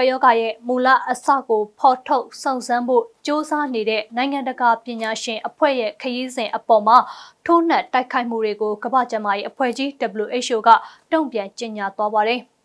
ကယောဂရဲ့မူလအစကိုဖော်ထုတ်စုံစမ်းဖို့စ조사နေတဲ့နိုင်ငံတကာပညာရှင် အဖွဲ့ရဲ့ခရီးစဉ်အပေါ်မှာထိုးနှက်တိုက်ခိုက်မှုတွေကိုကမ္ဘာ့ကျန်းမာရေးအဖွဲ့ကြီး WHO ကတုံ့ပြန်ကြေညာသွားပါတယ်။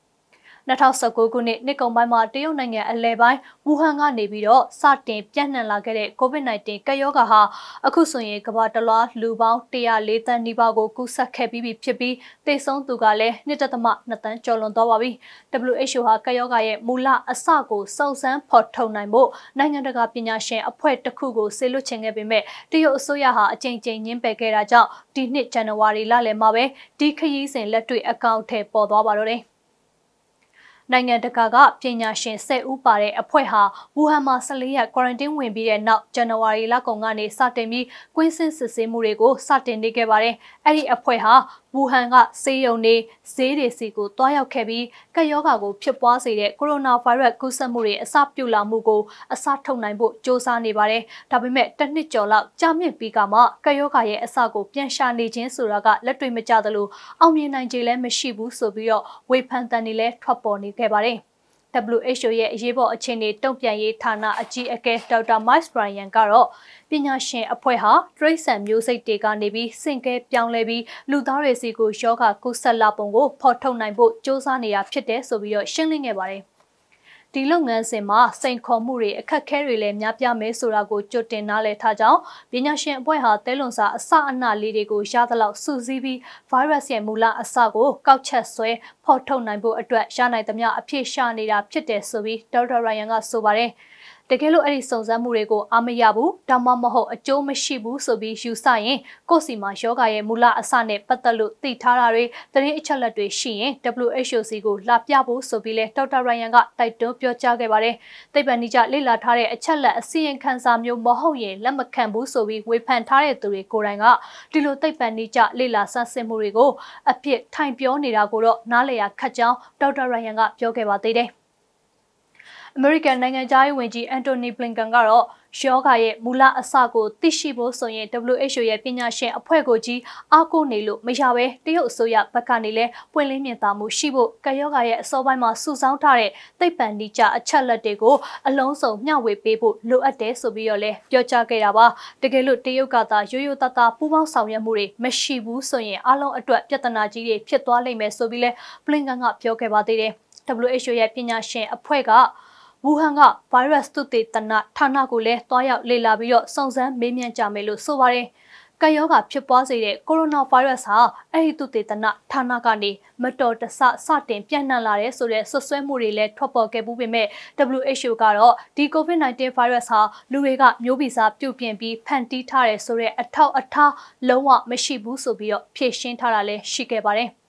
2019ခုနှစ်နှစ်ကုန်ပိုင်းမှာတရုတ်နိုင်ငံအလဲပိုင်းဝူဟန်ကနေပြီးတော့စတင်ပြန့်နှံ့လာခဲ့တဲ့ COVID-19 ကပ်ရောဂါဟာအခုဆိုရင်ကမ္ဘာတစ်လွှားလူပေါင်း104သန်းနီးပါးကိုကူးစက်ခဲ့ပြီးဖြစ်ပြီးသေဆုံးသူကလည်း1.2သန်းကျော်လွန်သွားပါပြီ။ WHO ဟာကပ်ရောဂါရဲ့မူလအစကိုစုံစမ်းဖော်ထုတ်နိုင်ဖို့နိုင်ငံတကာပညာရှင်အဖွဲ့တစ်ခုကိုစေလွှတ်ခြင်းခဲ့ပေမဲ့တရုတ်အစိုးရဟာအကြိမ်ကြိမ်ညှင်းပယ်ခဲ့တာကြောင့်ဒီနှစ်ဇန်နဝါရီလလယ်မှာပဲဒီခရီးစဉ်လက်တွေ့အကောင့်ထဲပေါ်သွားပါတော့တယ်။နိုင်ငံတကာကပညာရှင်၁၀ဦးပါတဲ့အဖွဲ့ဟာဝူဟန်မှာ၁၄ရက်ကွာရန်တင်းဝင်ပြီးတဲ့နောက်ဇန်နဝါရီလကုန်ကနေစတင်ပြီးကွင်းဆင်းစစ်ဆေးမှုတွေကိုစတင်နေခဲ့ပါတယ်။အဲ့ဒီအဖွဲ့ဟာဝူဟန်ကဆေးရုံတွေဈေးတွေစီကိုတွားရောက်ခဲ့ပြီးကပ်ရောဂါကိုဖြစ်ပွားစေတဲ့ကိုရိုနာဗိုင်းရပ်ကူးစက်မှုတွေအစပြုလာမှုကိုအစထုတ်နိုင်ဖို့စ조사နေပါတယ်။ဒါပေမဲ့တစ်နှစ်ကျော်လောက်ကြာမြင့်ပြီးကမှကပ်ရောဂါရဲ့အစကိုပြန်ရှာနေခြင်းဆိုတာကလက်တွေ့မကျသလိုအောင်မြင်နိုင်ခြေလည်းမရှိဘူးဆိုပြီးတော့ဝေဖန်တန်တွေလည်းထွက်ပေါ်နေခဲ့ပါတယ်။ WHO ရဲ့အရေးပေါ်အခြေအနေတုံ့ပြန်ရေးဌာနအကြီးအကဲဒေါက်တာမိုက်ဘရိုင်ယန်ကတော့ပညာရှင်အဖွဲ့ဟာတရိတ်ဆန်မျိုးစိတ်တွေကနေပြီးစင်ကဲပြောင်းလဲပြီးလူသားတွေစီကိုယောဂကုသလပုံကိုဖော်ထုတ်နိုင်ဖို့စ조사နေတာဖြစ်တယ်ဆိုပြီးတော့ရှင်းလင်းခဲ့ပါတယ်။ဒီလုပ်ငန်းစဉ်မှာစိန်ခေါ်မှုတွေအခက်အခဲတွေလည်းများပြားမယ်ဆိုတာကိုကြိုတင်နားလည်ထားကြောင်းပညာရှင်အဖွဲ့ဟာသဲလွန်စာအစအနလေးတွေကိုရသလောက်စုစည်းပြီး virus ရဲ့မူလအစကိုကောက်ချက်ဆွဲဖော်ထုတ်နိုင်ဖို့အတွက်ရနိုင်သမျှအဖြစ်ရှာနေတာဖြစ်တယ်ဆိုပြီးဒေါက်တာရိုင်ယန်ကဆိုပါတယ်။ကယ်လို့အဲ့ဒီစုံစမ်းမှုတွေကိုအာမရဘူးဒါမှမဟုတ်အကျိုးမရှိဘူးဆိုပြီးယူဆရင်ကိုယ့်စီမှာယောဂရဲ့မူလအစနဲ့ပတ်သက်လို့သိထားတာတွေသတင်းအချက်အလက်တွေရှိရင် WHOC ကိုလာပြဖို့ဆိုပြီးလဲဒေါက်တာရိုင်ယန်ကတိုက်တွန်းပြောကြားခဲ့ပါတယ်သိပ္ပံနည်းကျလေ့လာထားတဲ့အချက်လက်အစီရင်ခံစာမျိုးမဟုတ်ရင်လက်မခံဘူးဆိုပြီးဝေဖန်ထားတဲ့သူတွေကိုယ်တိုင်ကဒီလိုသိပ္ပံနည်းကျလေ့လာဆန်းစစ်မှုတွေကိုအပြစ်ထိုင်ပြောနေတာကိုတော့နားလည်ရခက်ကြောင်းဒေါက်တာရိုင်ယန်ကပြောခဲ့ပါသေးတယ်။အမေရိကန်နိုင်ငံသားရေးဝန်ကြီးအန်တိုနီဘလင်ကန်ကတော့ယောဂရဲ့မူလအစကိုသိရှိဖို့ဆိုရင် WHO ရဲ့ပညာရှင်အဖွဲ့ကိုကြီးအားကိုးနေလို့မရပဲတရုတ်အစိုးရဘက်ကနေလဲပွင့်လင်းမြင်သာမှုရှိဖို့ကာယောဂရဲ့အစောပိုင်းမှာစုဆောင်းထားတဲ့သိပ္ပံနိကျအချက်လက်တွေကိုအလုံးစုံမျှဝေပေးဖို့လိုအပ်တယ်ဆိုပြီးတော့လဲပြောကြားခဲ့တာပါတကယ်လို့တရုတ်ကသာရိုးရိုးသားသားပူးပေါင်းဆောင်ရွက်မှုတွေမရှိဘူးဆိုရင်အလုံးအတွက်ပြဿနာကြီးတွေဖြစ်သွားလိမ့်မယ်ဆိုပြီးလဲဘလင်ကန်ကပြောခဲ့ပါသေးတယ် WHO ရဲ့ပညာရှင်အဖွဲ့ကဝူဟန်ကဗိုင်းရပ်စ်သုတေသနဌာနကိုလည်းတွားရောက်လေ့လာပြီးတော့စုံစမ်းမေးမြန်းကြမယ်လို့ဆိုပါတယ်။ကပ်ရောဂါဖြစ်ပွားစေတဲ့ကိုရိုနာဗိုင်းရပ်စ်ဟာအဲ့ဒီသုတေသနဌာနကနေမတော်တဆစတင်ပြန့်နှံ့လာတဲ့ဆိုတဲ့ဆွဆွဲမှုတွေလည်းထွက်ပေါ်ခဲ့မှုပေမဲ့ WHO ကတော့ဒီ COVID-19 ဗိုင်းရပ်စ်ဟာလူတွေကမျိုးဗီဇပြုတ်ပြင်းပြီးဖန်တီးထားတဲ့ဆိုတဲ့အထောက်အထားလုံးဝမရှိဘူးဆိုပြီးတော့ဖြေရှင်းထားတာလည်းရှိခဲ့ပါတယ်။